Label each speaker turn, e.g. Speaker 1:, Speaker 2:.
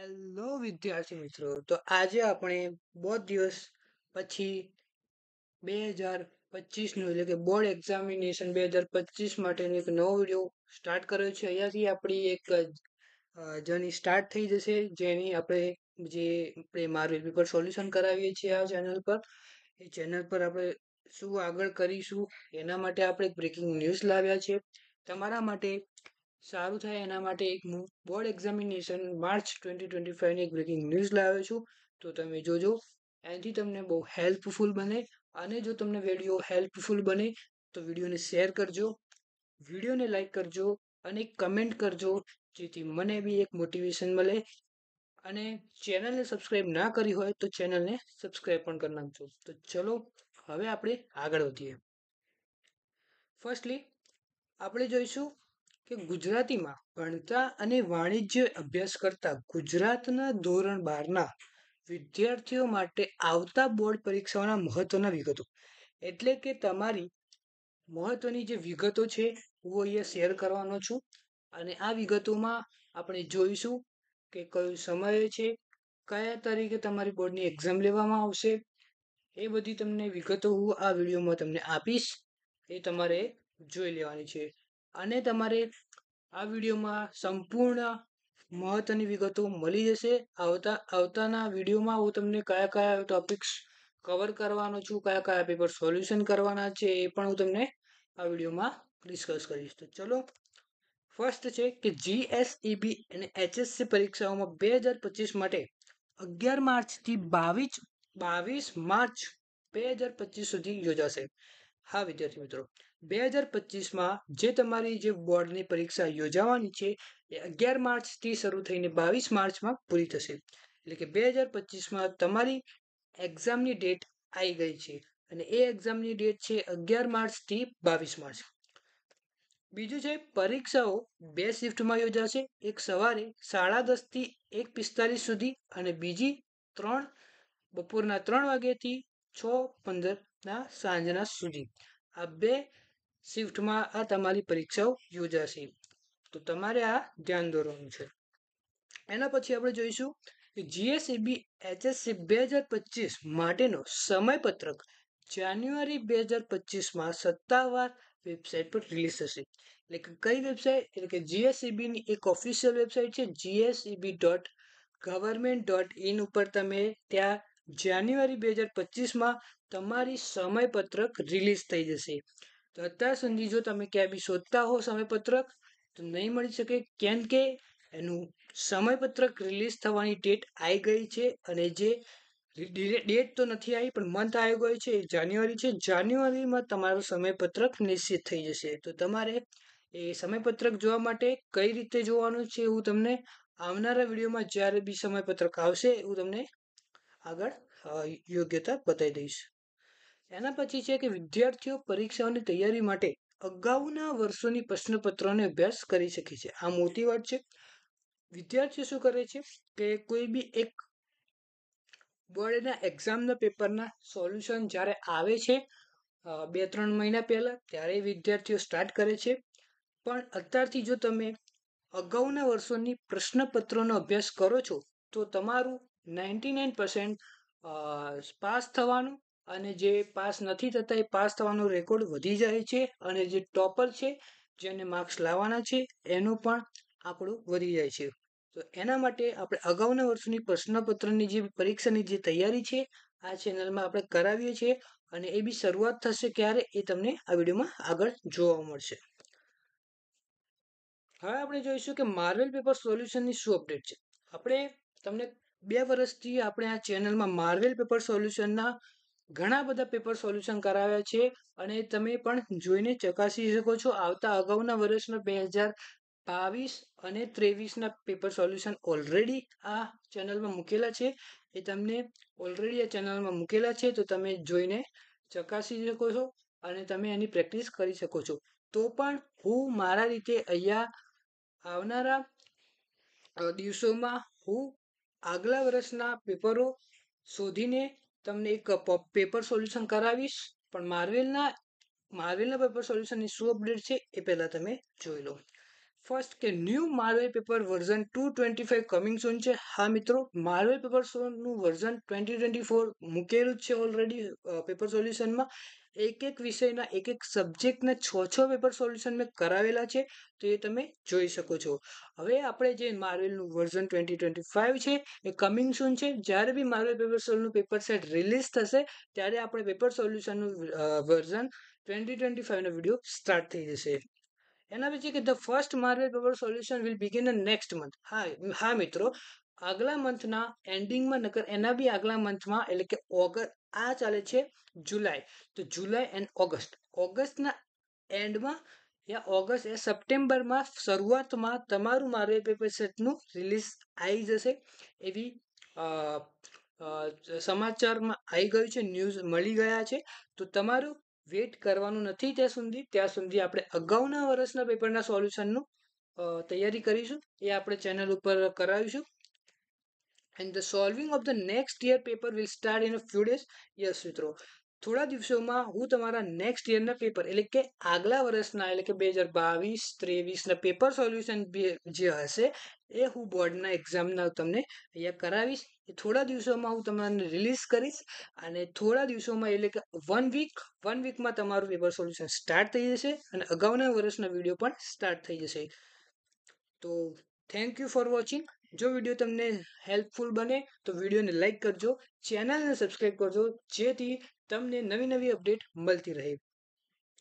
Speaker 1: hello વિદ્યાર્થી મિત્રો તો આજે આપણે બહુ દિવસ પછી બે હજાર પચીસનું એટલે કે બોર્ડ એક્ઝામિનેશન બે હજાર પચીસ માટેનો એક નવો વિડીયો સ્ટાર્ટ કર્યો છે અહીંયાથી આપણી એક જર્ની સ્ટાર્ટ થઈ જશે જેની આપણે જે આપણે મારું પેપર સોલ્યુશન કરાવીએ છીએ આ ચેનલ પર એ ચેનલ પર આપણે શું આગળ કરીશું એના માટે આપણે એક બ્રેકિંગ ન્યૂઝ લાવ્યા છે તમારા માટે સારું થાય એના માટે એક હું board examination March twenty twenty ફાઇવની એક બ્રેકિંગ ન્યૂઝ લાવ્યો છું તો તમે જોજો એનાથી તમને બહુ હેલ્પફુલ બને અને જો તમને વિડીયો હેલ્પફુલ બને તો વિડીયોને શેર કરજો વિડીયોને લાઇક કરજો અને કમેન્ટ કરજો જેથી મને બી એક મોટિવેશન મળે અને ચેનલને સબસ્ક્રાઈબ ના કરી હોય તો ચેનલને સબસ્ક્રાઈબ પણ કરી નાખજો તો ચલો હવે આપણે આગળ વધીએ ફર્સ્ટલી આપણે જોઈશું કે ગુજરાતીમાં ભણતા અને વાણિજ્ય અભ્યાસ કરતા ગુજરાતના ધોરણ બારના વિદ્યાર્થીઓ માટે આવતા બોર્ડ પરીક્ષાઓના મહત્વના વિગતો એટલે કે તમારી મહત્વની જે વિગતો છે હું અહીંયા શેર કરવાનો છું અને આ વિગતોમાં આપણે જોઈશું કે કયો સમય છે કયા તારીખે તમારી બોર્ડની એક્ઝામ લેવામાં આવશે એ બધી તમને વિગતો હું આ વિડીયોમાં તમને આપીશ એ તમારે જોઈ લેવાની છે અને તમારે આ વિડીયોમાં સંપૂર્ણ મહત્ત્વની વિગતો મળી જશે આવતા આવતાના વિડીયોમાં હું તમને કયા કયા ટોપિક્સ કવર કરવાનો છું કયા કયા પેપર સોલ્યુશન કરવાના છે એ પણ હું તમને આ વિડીયોમાં ડિસ્કસ કરીશ તો ચલો ફર્સ્ટ છે કે જીએસઈબી e અને એચએસસી પરીક્ષાઓમાં બે હજાર પચીસ માટે અગિયાર માર્ચથી બાવીસ બાવીસ માર્ચ બે હજાર પચીસ સુધી યોજાશે હા વિદ્યાર્થી મિત્રો બે હજાર પચીસમાં જે તમારી જે બોર્ડની પરીક્ષા યોજાવાની છે એ અગિયાર માર્ચથી શરૂ થઈને બાવીસ માર્ચમાં પૂરી થશે એટલે કે બે હજાર પચીસમાં તમારી એક્ઝામની ડેટ આવી ગઈ છે અને એ એક્ઝામની ડેટ છે અગિયાર માર્ચથી બાવીસ માર્ચ બીજું છે પરીક્ષાઓ બે શિફ્ટમાં યોજાશે એક સવારે સાડા દસથી એક પિસ્તાલીસ સુધી અને બીજી ત્રણ બપોરના ત્રણ વાગ્યાથી છ પંદર ના સાંજના સુધી આ બે શિફ્ટમાં આ તમારી પરીક્ષાઓ યોજાશે તો તમારે આ ધ્યાન દોરવાનું છે એના પછી આપણે જોઈશું કે જીએસસીબી એચએસસી બે હજાર પચીસ માટેનો સમયપત્રક જાન્યુઆરી બે હજાર પચીસમાં સત્તાવાર વેબસાઇટ પર રિલીઝ થશે એટલે કે કઈ વેબસાઇટ એટલે કે જીએસસીબીની એક ઓફિશિયલ વેબસાઇટ છે GSCB dot government dot in ઉપર તમે ત્યાં જાન્યુઆરી બે હજાર પચીસમાં તમારી સમયપત્રક રિલીઝ થઈ જશે તો અત્યાર સુધી જો તમે ક્યાં બી શોધતા હો સમયપત્રક તો નહીં મળી શકે કેમ કે એનું સમયપત્રક રિલીઝ થવાની ડેટ આવી ગઈ છે અને જે ડેટ તો નથી આવી પણ મંથ આવી ગયો છે એ જાન્યુઆરી છે જાન્યુઆરીમાં તમારું સમયપત્રક નિશ્ચિત થઈ જશે તો તમારે એ સમયપત્રક જોવા માટે કઈ રીતે જોવાનું છે હું તમને આવનારા વિડીયોમાં જ્યારે બી સમયપત્રક આવશે હું તમને આગળ યોગ્યતા બતાવી દઈશ એના પછી છે કે વિદ્યાર્થીઓ પરીક્ષાઓની તૈયારી માટે અગાઉના વર્ષોની પ્રશ્નપત્રોને અભ્યાસ કરી શકે છે આ મોટી વાત છે વિદ્યાર્થીઓ શું કરે છે કે કોઈ બી એક બોર્ડના એક્ઝામના પેપરના સોલ્યુશન જ્યારે આવે છે બે ત્રણ મહિના પહેલાં ત્યારે વિદ્યાર્થીઓ સ્ટાર્ટ કરે છે પણ અત્યારથી જો તમે અગાઉના વર્ષોની પ્રશ્નપત્રોનો અભ્યાસ કરો છો તો તમારું નાઇન્ટી નાઇન પર્સન્ટ પાસ થવાનું અને જે પાસ નથી થતા એ પાસ થવાનો રેકોર્ડ વધી જાય છે અને જે ટોપર છે જેને માર્ક્સ લાવવાના છે એનું પણ આપણું વધી જાય છે તો એના માટે આપણે અગાઉના વર્ષોની પ્રશ્નપત્રની જે પરીક્ષાની જે તૈયારી છે આ ચેનલમાં આપણે કરાવીએ છીએ અને એ બી શરૂઆત થશે ક્યારે એ તમને આ વિડીયોમાં આગળ જોવા મળશે હવે આપણે જોઈશું કે માર્વેલ પેપર સોલ્યુશનની શું અપડેટ છે આપણે તમને બે વર્ષથી આપણે આ ચેનલમાં માર્વેલ પેપર સોલ્યુશનના ઘણા બધા પેપર સોલ્યુશન કરાવ્યા છે અને તમે પણ જોઈને ચકાસી શકો છો આવતા અગાઉના વર્ષના બે હજાર બાવીસ અને ત્રેવીસના પેપર સોલ્યુશન ઓલરેડી આ ચેનલમાં મૂકેલા છે એ તમને ઓલરેડી આ ચેનલમાં મૂકેલા છે તો તમે જોઈને ચકાસી શકો છો અને તમે એની પ્રેક્ટિસ કરી શકો છો તો પણ હું મારા રીતે અહીંયા આવનારા દિવસોમાં હું આગલા વર્ષના પેપરો શોધીને તમને એક પેપર સોલ્યુશન કરાવીશ પણ માર્વેલના માર્વેલના પેપર સોલ્યુશનની શું અપડેટ છે એ પહેલાં તમે જોઈ લો ફર્સ્ટ કે new Marvel paper version two twenty five coming soon છે હા મિત્રો માર્વેલ પેપર સોનનું વર્ઝન ટ્વેન્ટી ટ્વેન્ટી ફોર મૂકેલું જ છે ઓલરેડી પેપર સોલ્યુશનમાં એક એક વિષયના એક એક સબ્જેક્ટના છ છ પેપર સોલ્યુશન મેં કરાવેલા છે તો એ તમે જોઈ શકો છો હવે આપણે જે માર્વેલનું વર્ઝન ટ્વેન્ટી ટ્વેન્ટી ફાઇવ છે એ કમિંગ સૂન છે જ્યારે બી માર્વેલ પેપર સોલ્વનું પેપર સેટ રિલીઝ થશે ત્યારે આપણે પેપર સોલ્યુશનનું વર્ઝન ટ્વેન્ટી ટ્વેન્ટી ફાઇવનો વિડીયો સ્ટાર્ટ થઈ જશે એના પછી કે the first Marvel paper solution will begin next month હા હા મિત્રો આગલા મંથના એન્ડિંગમાં નકર એના બી આગલા મંથમાં એટલે કે ઓગસ્ટ આ ચાલે છે જુલાઈ તો જુલાઈ એન્ડ ઓગસ્ટ ઓગસ્ટના એન્ડમાં યા ઓગસ્ટ એ સપ્ટેમ્બરમાં શરૂઆતમાં તમારું મારું પેપર સેટનું રિલીઝ આવી જશે એવી સમાચારમાં આવી ગયું છે ન્યૂઝ મળી ગયા છે તો તમારું વેટ કરવાનું નથી ત્યાં સુધી ત્યાં સુધી આપણે અગાઉના વર્ષના પેપરના સોલ્યુશનનું તૈયારી કરીશું એ આપણે ચેનલ ઉપર કરાવીશું and the solving of the next year paper will start in a few days yes મિત્રો થોડા દિવસોમાં હું તમારા નેક્સ્ટ યરના પેપર એટલે કે આગલા વર્ષના એટલે કે બે હજાર બાવીસ ત્રેવીસના પેપર સોલ્યુશન જે હશે એ હું બોર્ડના એક્ઝામના તમને અહીંયા કરાવીશ એ થોડા દિવસોમાં હું તમારાને રિલીઝ કરીશ અને થોડા દિવસોમાં એટલે કે વન વીક વન વીકમાં તમારું પેપર સોલ્યુશન સ્ટાર્ટ થઈ જશે અને અગાઉના વર્ષના વિડીયો પણ સ્ટાર્ટ થઈ જશે તો થેન્ક યુ ફોર વોચિંગ જો વિડીયો તમને હેલ્પફુલ બને તો વિડીયોને લાઇક કરજો ચેનલને સબસ્ક્રાઈબ કરજો જેથી તમને નવી નવી અપડેટ મળતી રહે